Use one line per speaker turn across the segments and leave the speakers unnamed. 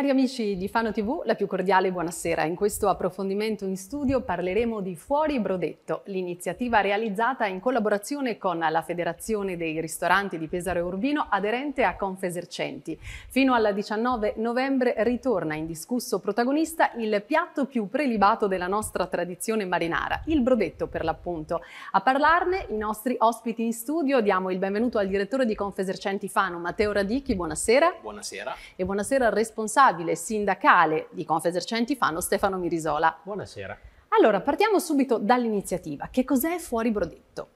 Cari amici di Fano TV, la più cordiale buonasera. In questo approfondimento in studio parleremo di Fuori Brodetto, l'iniziativa realizzata in collaborazione con la Federazione dei Ristoranti di Pesaro e Urbino aderente a Confesercenti. Fino al 19 novembre ritorna in discusso protagonista il piatto più prelibato della nostra tradizione marinara, il brodetto per l'appunto. A parlarne i nostri ospiti in studio diamo il benvenuto al direttore di Confesercenti Fano, Matteo Radichi, buonasera. Buonasera. E buonasera al responsabile responsabile sindacale di Confesercenti Fano, Stefano Mirisola. Buonasera. Allora, partiamo subito dall'iniziativa. Che cos'è Fuori Brodetto?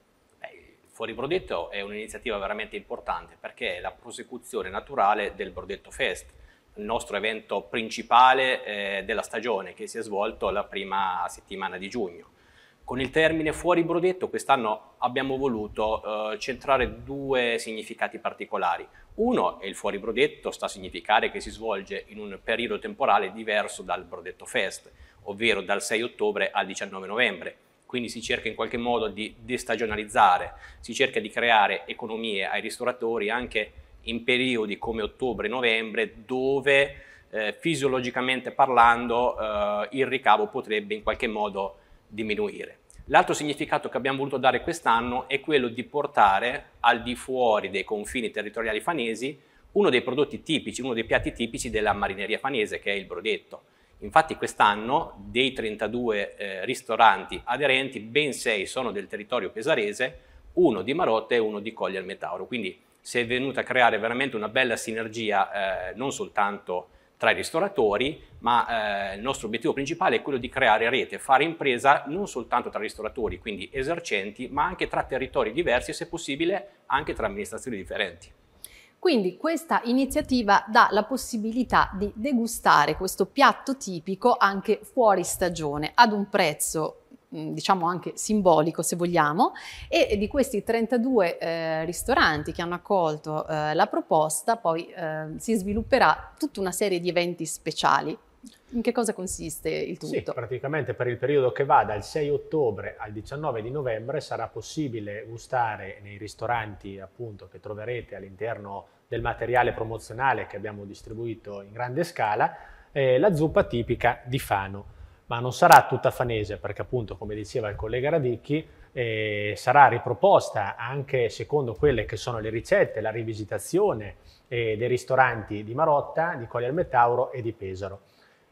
Fuori Brodetto è un'iniziativa veramente importante perché è la prosecuzione naturale del Brodetto Fest, il nostro evento principale eh, della stagione che si è svolto la prima settimana di giugno. Con il termine fuori brodetto quest'anno abbiamo voluto eh, centrare due significati particolari. Uno è il fuori brodetto, sta a significare che si svolge in un periodo temporale diverso dal Brodetto Fest, ovvero dal 6 ottobre al 19 novembre. Quindi si cerca in qualche modo di destagionalizzare, si cerca di creare economie ai ristoratori anche in periodi come ottobre novembre dove eh, fisiologicamente parlando eh, il ricavo potrebbe in qualche modo diminuire. L'altro significato che abbiamo voluto dare quest'anno è quello di portare al di fuori dei confini territoriali fanesi uno dei prodotti tipici, uno dei piatti tipici della marineria fanese che è il brodetto. Infatti quest'anno dei 32 eh, ristoranti aderenti ben 6 sono del territorio pesarese, uno di Marotte e uno di Coglia al Metauro. Quindi si è venuta a creare veramente una bella sinergia eh, non soltanto tra i ristoratori, ma eh, il nostro obiettivo principale è quello di creare rete, fare impresa non soltanto tra ristoratori, quindi esercenti, ma anche tra territori diversi e se possibile anche tra amministrazioni differenti.
Quindi questa iniziativa dà la possibilità di degustare questo piatto tipico anche fuori stagione ad un prezzo Mm, diciamo anche simbolico se vogliamo, e di questi 32 eh, ristoranti che hanno accolto eh, la proposta poi eh, si svilupperà tutta una serie di eventi speciali. In che cosa consiste il tutto? Sì,
praticamente per il periodo che va dal 6 ottobre al 19 di novembre sarà possibile gustare nei ristoranti appunto che troverete all'interno del materiale promozionale che abbiamo distribuito in grande scala eh, la zuppa tipica di Fano ma non sarà tutta fanese perché appunto, come diceva il collega Radicchi, eh, sarà riproposta anche secondo quelle che sono le ricette, la rivisitazione eh, dei ristoranti di Marotta, di Colli al Metauro e di Pesaro.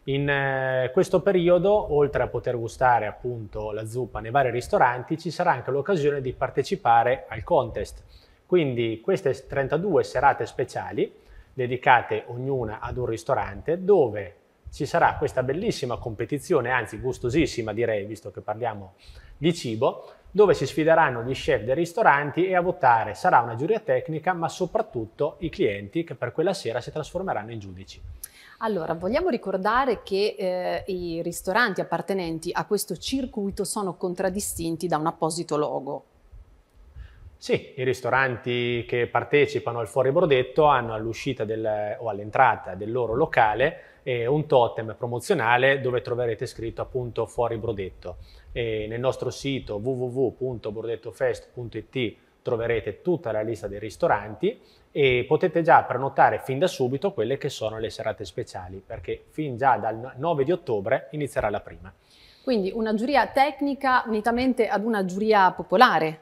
In eh, questo periodo, oltre a poter gustare appunto la zuppa nei vari ristoranti, ci sarà anche l'occasione di partecipare al contest. Quindi queste 32 serate speciali dedicate ognuna ad un ristorante dove ci sarà questa bellissima competizione, anzi gustosissima direi, visto che parliamo di cibo, dove si sfideranno gli chef dei ristoranti e a votare sarà una giuria tecnica, ma soprattutto i clienti che per quella sera si trasformeranno in giudici.
Allora, vogliamo ricordare che eh, i ristoranti appartenenti a questo circuito sono contraddistinti da un apposito logo.
Sì, i ristoranti che partecipano al Fuori Brodetto hanno all'uscita o all'entrata del loro locale eh, un totem promozionale dove troverete scritto appunto fuori Brodetto. E nel nostro sito www.brodettofest.it troverete tutta la lista dei ristoranti e potete già prenotare fin da subito quelle che sono le serate speciali, perché fin già dal 9 di ottobre inizierà la prima.
Quindi una giuria tecnica unitamente ad una giuria popolare.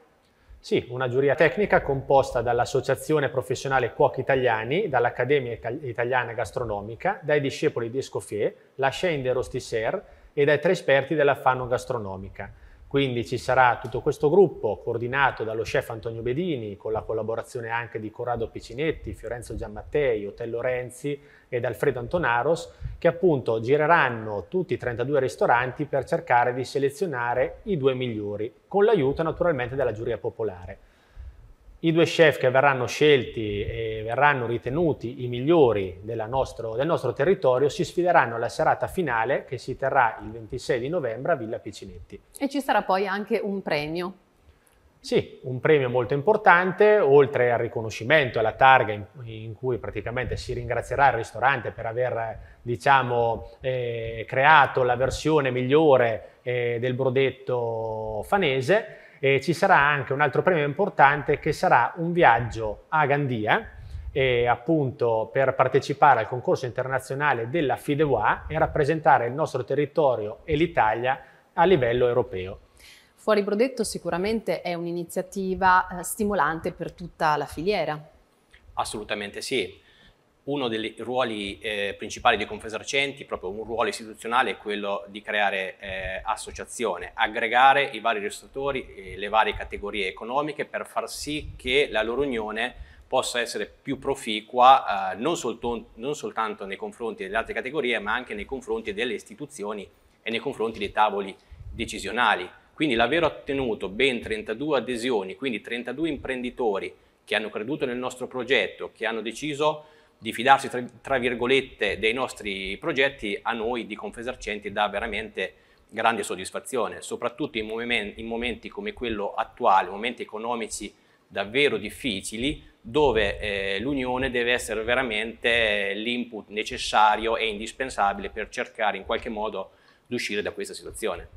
Sì, una giuria tecnica composta dall'Associazione Professionale Cuochi Italiani, dall'Accademia Italiana Gastronomica, dai discepoli di Escoffier, la Chaîne de Rostisser e dai tre esperti della Fano Gastronomica. Quindi ci sarà tutto questo gruppo coordinato dallo chef Antonio Bedini con la collaborazione anche di Corrado Picinetti, Fiorenzo Giammattei, Otello Renzi ed Alfredo Antonaros che appunto gireranno tutti i 32 ristoranti per cercare di selezionare i due migliori con l'aiuto naturalmente della giuria popolare i due chef che verranno scelti e verranno ritenuti i migliori nostro, del nostro territorio si sfideranno alla serata finale che si terrà il 26 di novembre a Villa Picinetti.
E ci sarà poi anche un premio.
Sì, un premio molto importante, oltre al riconoscimento e alla targa in, in, cui praticamente si ringrazierà il ristorante per aver diciamo, eh, creato la versione migliore eh, del brodetto fanese, e ci sarà anche un altro premio importante che sarà un viaggio a Gandia, eh, appunto per partecipare al concorso internazionale della FIDEWA e rappresentare il nostro territorio e l'Italia a livello europeo.
Fuori Brodetto sicuramente è un'iniziativa eh, stimolante per tutta la filiera.
Assolutamente sì uno dei ruoli eh, principali dei Confesercenti, proprio un ruolo istituzionale, è quello di creare eh, associazione, aggregare i vari e le varie categorie economiche per far sì che la loro unione possa essere più proficua eh, non, solton- non, soltanto nei confronti delle altre categorie, ma anche nei confronti delle istituzioni e nei confronti dei tavoli decisionali. Quindi l'aver ottenuto ben 32 adesioni, quindi 32 imprenditori che hanno creduto nel nostro progetto, che hanno deciso di fidarsi, tra, tra, virgolette, dei nostri progetti, a noi di Confesercenti dà veramente grande soddisfazione, soprattutto in, momen in momenti come quello attuale, momenti economici davvero difficili, dove eh, l'unione deve essere veramente l'input necessario e indispensabile per cercare in qualche modo di uscire da questa situazione.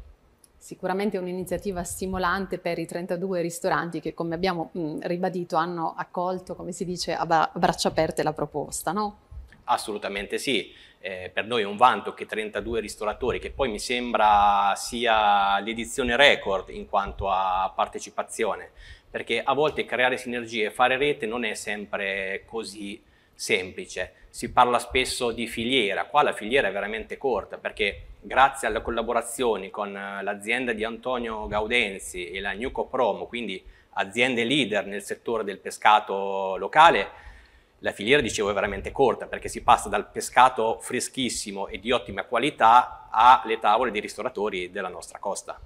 Sicuramente è un'iniziativa stimolante per i 32 ristoranti che, come abbiamo mh, mm, ribadito, hanno accolto, come si dice, a braccia aperte la proposta, no?
Assolutamente sì. Eh, per noi è un vanto che 32 ristoratori, che poi mi sembra sia l'edizione record in quanto a partecipazione, perché a volte creare sinergie e fare rete non è sempre così semplice si parla spesso di filiera, qua la filiera è veramente corta perché grazie alle collaborazioni con eh, l'azienda di Antonio Gaudenzi e la Nuco Promo, quindi aziende leader nel settore del pescato locale, la filiera, dicevo, è veramente corta perché si passa dal pescato freschissimo e di ottima qualità alle tavole dei ristoratori della nostra costa.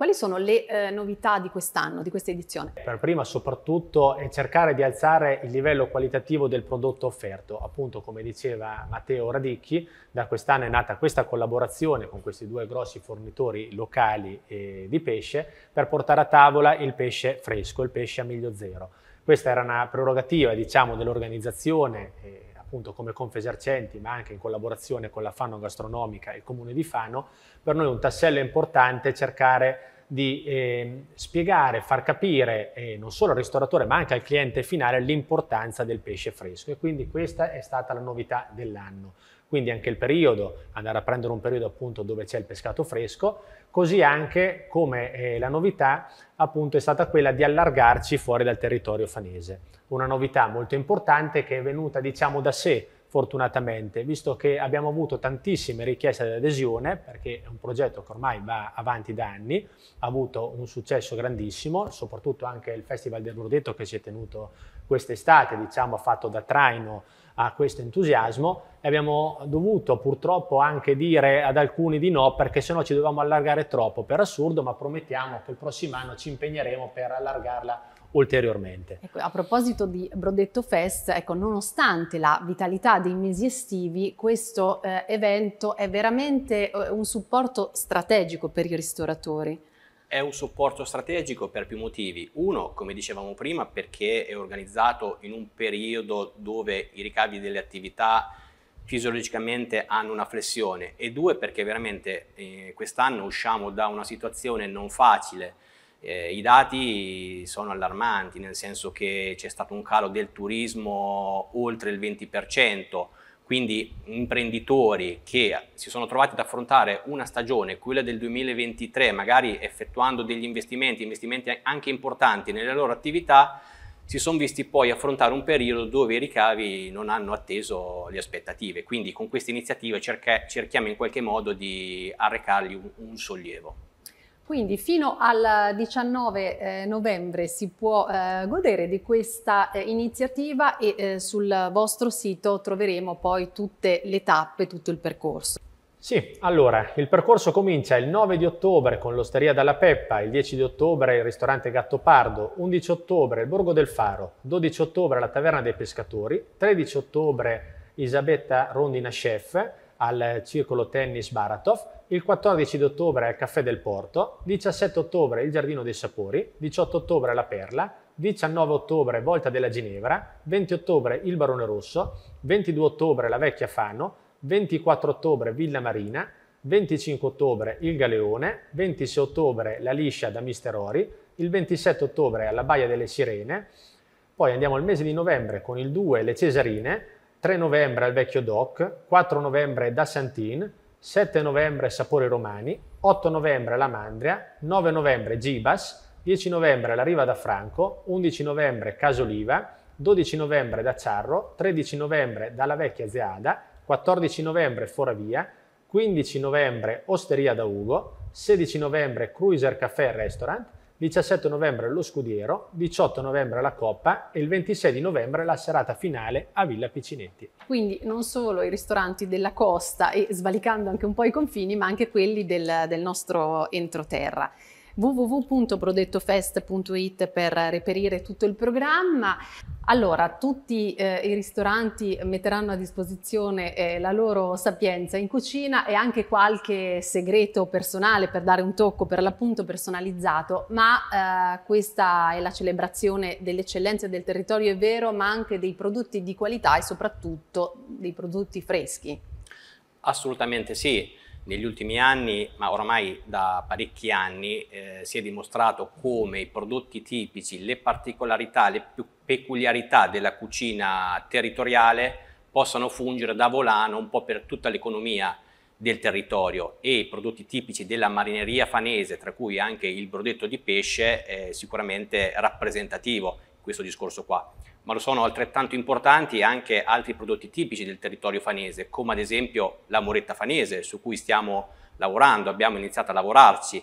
Quali sono le eh, novità di quest'anno, di questa edizione? Per prima soprattutto è cercare di
alzare il livello qualitativo del prodotto offerto. Appunto come diceva Matteo Radicchi, da quest'anno è nata questa collaborazione con questi due grossi fornitori locali eh, di pesce per portare a tavola il pesce fresco, il pesce a miglio zero. Questa era una prerogativa diciamo, dell'organizzazione eh, appunto come Confesercenti, ma anche in collaborazione con la Fano Gastronomica e il Comune di Fano, per noi è un tassello importante cercare di eh, spiegare, far capire eh, non solo al ristoratore ma anche al cliente finale l'importanza del pesce fresco e quindi questa è stata la novità dell'anno quindi anche il periodo, andare a prendere un periodo appunto dove c'è il pescato fresco, così anche come eh, la novità appunto è stata quella di allargarci fuori dal territorio fanese. Una novità molto importante che è venuta diciamo da sé fortunatamente, visto che abbiamo avuto tantissime richieste di adesione, perché è un progetto che ormai va avanti da anni, ha avuto un successo grandissimo, soprattutto anche il Festival del Brodetto che si è tenuto quest'estate, diciamo, ha fatto da traino a questo entusiasmo e abbiamo dovuto purtroppo anche dire ad alcuni di no perché sennò ci dovevamo allargare troppo per assurdo, ma promettiamo che il prossimo anno ci impegneremo per allargarla ulteriormente.
Ecco, a proposito di Brodetto Fest, ecco, nonostante la vitalità dei mesi estivi, questo eh, evento è veramente eh, un supporto strategico per i ristoratori.
È un supporto strategico per più motivi. Uno, come dicevamo prima, perché è organizzato in un periodo dove i ricavi delle attività fisiologicamente hanno una flessione e due perché veramente eh, quest'anno usciamo da una situazione non facile. Eh, I dati sono allarmanti, nel senso che c'è stato un calo del turismo oltre il 20%, quindi imprenditori che si sono trovati ad affrontare una stagione, quella del 2023, magari effettuando degli investimenti, investimenti anche importanti nelle loro attività, si sono visti poi affrontare un periodo dove i ricavi non hanno atteso le aspettative. Quindi con questa iniziativa cerchiamo in qualche modo di arrecargli un sollievo.
Quindi fino al 19 eh, novembre si può eh, godere di questa eh, iniziativa e sul vostro sito troveremo poi tutte le tappe, tutto il percorso.
Sì, allora, il percorso comincia il 9 di ottobre con l'Osteria della Peppa, il 10 di ottobre il ristorante Gattopardo, 11 ottobre il Borgo del Faro, 12 ottobre la Taverna dei Pescatori, 13 ottobre Isabetta Rondina Chef al Circolo Tennis Baratov, il 14 ottobre al Caffè del Porto, 17 ottobre il Giardino dei Sapori, 18 ottobre la Perla, 19 ottobre Volta della Ginevra, 20 ottobre il Barone Rosso, 22 ottobre la Vecchia Fano, 24 ottobre Villa Marina, 25 ottobre il Galeone, 26 ottobre la Liscia da Mister Ori, il 27 ottobre alla Baia delle Sirene, poi andiamo al mese di novembre con il 2 le Cesarine, 3 novembre al Vecchio Doc, 4 novembre da Santin, 7 novembre Sapori Romani, 8 novembre La Mandria, 9 novembre Gibas, 10 novembre La Riva da Franco, 11 novembre Casoliva, 12 novembre da Ciarro, 13 novembre dalla Vecchia Zeada, 14 novembre Foravia, 15 novembre Osteria da Ugo, 16 novembre Cruiser Café Restaurant, 17 novembre lo Scudiero, 18 novembre la Coppa e il 26 di novembre la serata finale a Villa Picinetti.
Quindi non solo i ristoranti della costa e svalicando anche un po' i confini, ma anche quelli del, del nostro entroterra www.prodettofest.it per reperire tutto il programma. Allora, tutti eh, i ristoranti metteranno a disposizione eh, la loro sapienza in cucina e anche qualche segreto personale per dare un tocco per l'appunto personalizzato, ma eh, questa è la celebrazione dell'eccellenza del territorio, è vero, ma anche dei prodotti di qualità e soprattutto dei prodotti freschi.
Assolutamente sì negli ultimi anni, ma oramai da parecchi anni, eh, si è dimostrato come i prodotti tipici, le particolarità, le peculiarità della cucina territoriale possano fungere da volano un po' per tutta l'economia del territorio e i prodotti tipici della marineria fanese, tra cui anche il brodetto di pesce, è sicuramente rappresentativo questo discorso qua ma lo sono altrettanto importanti anche altri prodotti tipici del territorio fanese, come ad esempio la moretta fanese, su cui stiamo lavorando, abbiamo iniziato a lavorarci,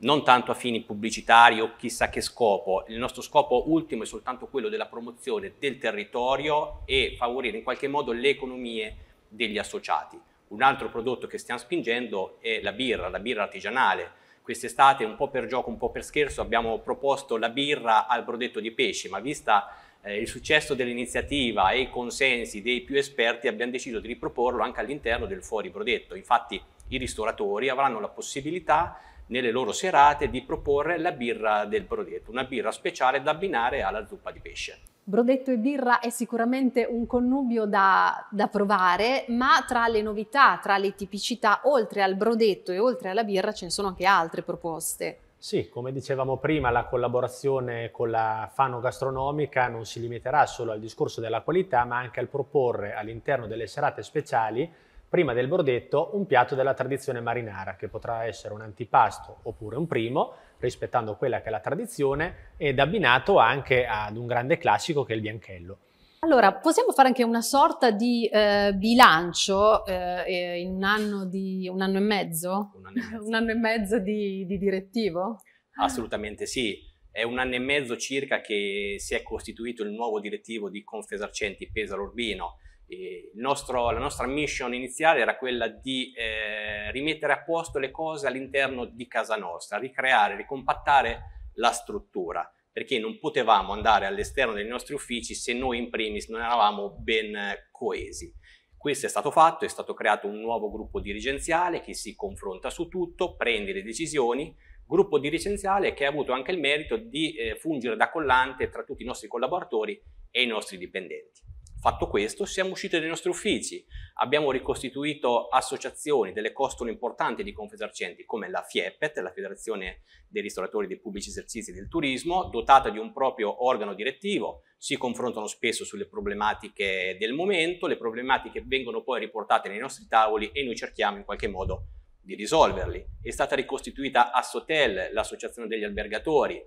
non tanto a fini pubblicitari o chissà che scopo, il nostro scopo ultimo è soltanto quello della promozione del territorio e favorire in qualche modo le economie degli associati. Un altro prodotto che stiamo spingendo è la birra, la birra artigianale. Quest'estate, un po' per gioco, un po' per scherzo, abbiamo proposto la birra al brodetto di pesce, ma vista eh, il successo dell'iniziativa e i consensi dei più esperti abbiamo deciso di riproporlo anche all'interno del Fuori Brodetto. Infatti i ristoratori avranno la possibilità nelle loro serate di proporre la birra del Brodetto, una birra speciale da abbinare alla zuppa di pesce.
Brodetto e birra è sicuramente un connubio da, da, provare, ma tra le novità, tra le tipicità, oltre al brodetto e oltre alla birra ce ne sono anche altre proposte.
Sì, come dicevamo prima, la collaborazione con la Fano Gastronomica non si limiterà solo al discorso della qualità, ma anche al proporre all'interno delle serate speciali, prima del bordetto, un piatto della tradizione marinara, che potrà essere un antipasto oppure un primo, rispettando quella che è la tradizione, ed abbinato anche ad un grande classico che è il bianchello.
Allora, possiamo fare anche una sorta di eh, bilancio eh, in un anno, di, un anno, e mezzo? Un anno e mezzo, un anno e mezzo di, di, direttivo?
Assolutamente sì. È un anno e mezzo circa che si è costituito il nuovo direttivo di Confesarcenti Pesaro Urbino. Nostro, la nostra mission iniziale era quella di eh, rimettere a posto le cose all'interno di casa nostra, ricreare, ricompattare la struttura perché non potevamo andare all'esterno dei nostri uffici se noi in primis non eravamo ben coesi. Questo è stato fatto, è stato creato un nuovo gruppo dirigenziale che si confronta su tutto, prende le decisioni, gruppo dirigenziale che ha avuto anche il merito di eh, fungere da collante tra tutti i nostri collaboratori e i nostri dipendenti. Fatto questo, siamo usciti dai nostri uffici, abbiamo ricostituito associazioni, delle costole importanti di Confesercenti come la FIEPET, la Federazione dei Ristoratori dei Pubblici Esercizi del Turismo, dotata di un proprio organo direttivo, si confrontano spesso sulle problematiche del momento, le problematiche vengono poi riportate nei nostri tavoli e noi cerchiamo in qualche modo di risolverli. È stata ricostituita Assotel, l'associazione degli albergatori,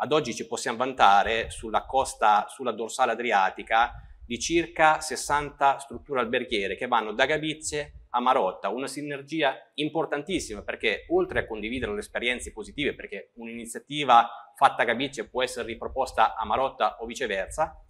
ad oggi ci possiamo vantare sulla costa, sulla dorsale adriatica, di circa 60 strutture alberghiere che vanno da Gabizie a Marotta, una sinergia importantissima perché oltre a condividere le esperienze positive, perché un'iniziativa fatta a Gabizie può essere riproposta a Marotta o viceversa,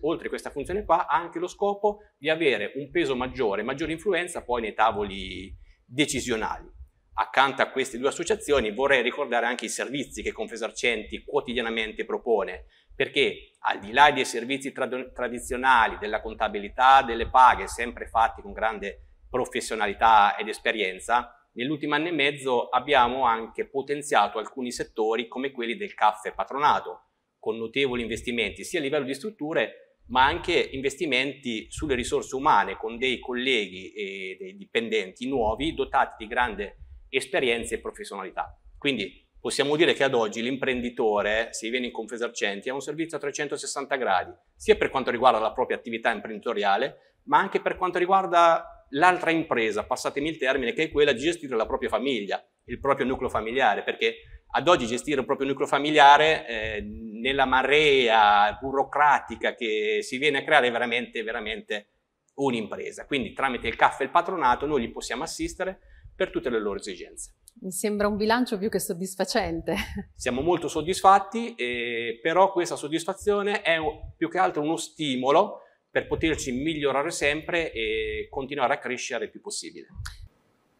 oltre a questa funzione qua ha anche lo scopo di avere un peso maggiore, maggiore influenza poi nei tavoli decisionali. Accanto a queste due associazioni vorrei ricordare anche i servizi che Confesarcenti quotidianamente propone, perché al di là dei servizi trad- tradizionali, della contabilità, delle paghe, sempre fatti con grande professionalità ed esperienza, nell'ultimo anno e mezzo abbiamo anche potenziato alcuni settori come quelli del caffè patronato, con notevoli investimenti sia a livello di strutture ma anche investimenti sulle risorse umane con dei colleghi e dei dipendenti nuovi dotati di grande esperienza e professionalità. Quindi possiamo dire che ad oggi l'imprenditore, se viene in Confesercenti, ha un servizio a 360 gradi, sia per quanto riguarda la propria attività imprenditoriale, ma anche per quanto riguarda l'altra impresa, passatemi il termine, che è quella di gestire la propria famiglia, il proprio nucleo familiare, perché ad oggi gestire il proprio nucleo familiare eh, nella marea burocratica che si viene a creare è veramente, veramente un'impresa. Quindi tramite il CAF e il patronato noi li possiamo assistere per tutte le loro esigenze
mi sembra un bilancio più che soddisfacente.
Siamo molto soddisfatti, eh, però questa soddisfazione è più che altro uno stimolo per poterci migliorare sempre e continuare a crescere il più possibile.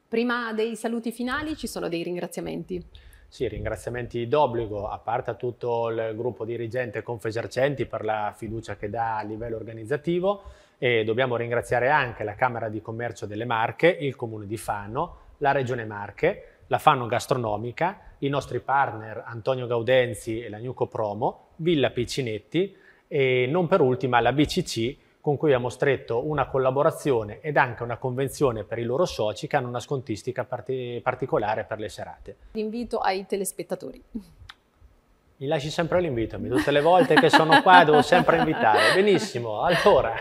Prima dei saluti finali ci sono dei ringraziamenti.
Sì, ringraziamenti d'obbligo, a parte a tutto il gruppo dirigente Confesercenti per la fiducia che dà a livello organizzativo e dobbiamo ringraziare anche la Camera di Commercio delle Marche, il Comune di Fano, la Regione Marche, la fanno gastronomica i nostri partner Antonio Gaudenzi e la Nuco Promo, Villa Piccinetti e non per ultima la BCC con cui abbiamo stretto una collaborazione ed anche una convenzione per i loro soci che hanno una scontistica parti particolare per le serate.
L'invito ai telespettatori.
Mi lasci sempre l'invito, tutte le volte che sono qua devo sempre invitare. Benissimo, allora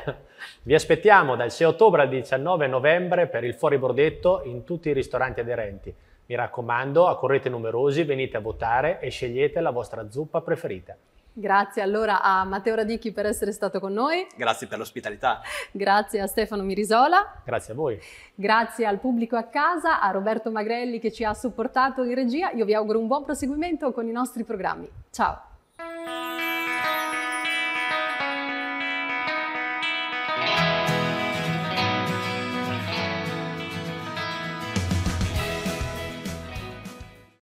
vi aspettiamo dal 6 ottobre al 19 novembre per il Fuori Bordetto in tutti i ristoranti aderenti. Mi raccomando, accorrete numerosi, venite a votare e scegliete la vostra zuppa preferita.
Grazie allora a Matteo Radicchi per essere stato con noi.
Grazie per l'ospitalità.
Grazie a Stefano Mirisola. Grazie a voi. Grazie al pubblico a casa, a Roberto Magrelli che ci ha supportato in regia. Io vi auguro un buon proseguimento con i nostri programmi. Ciao.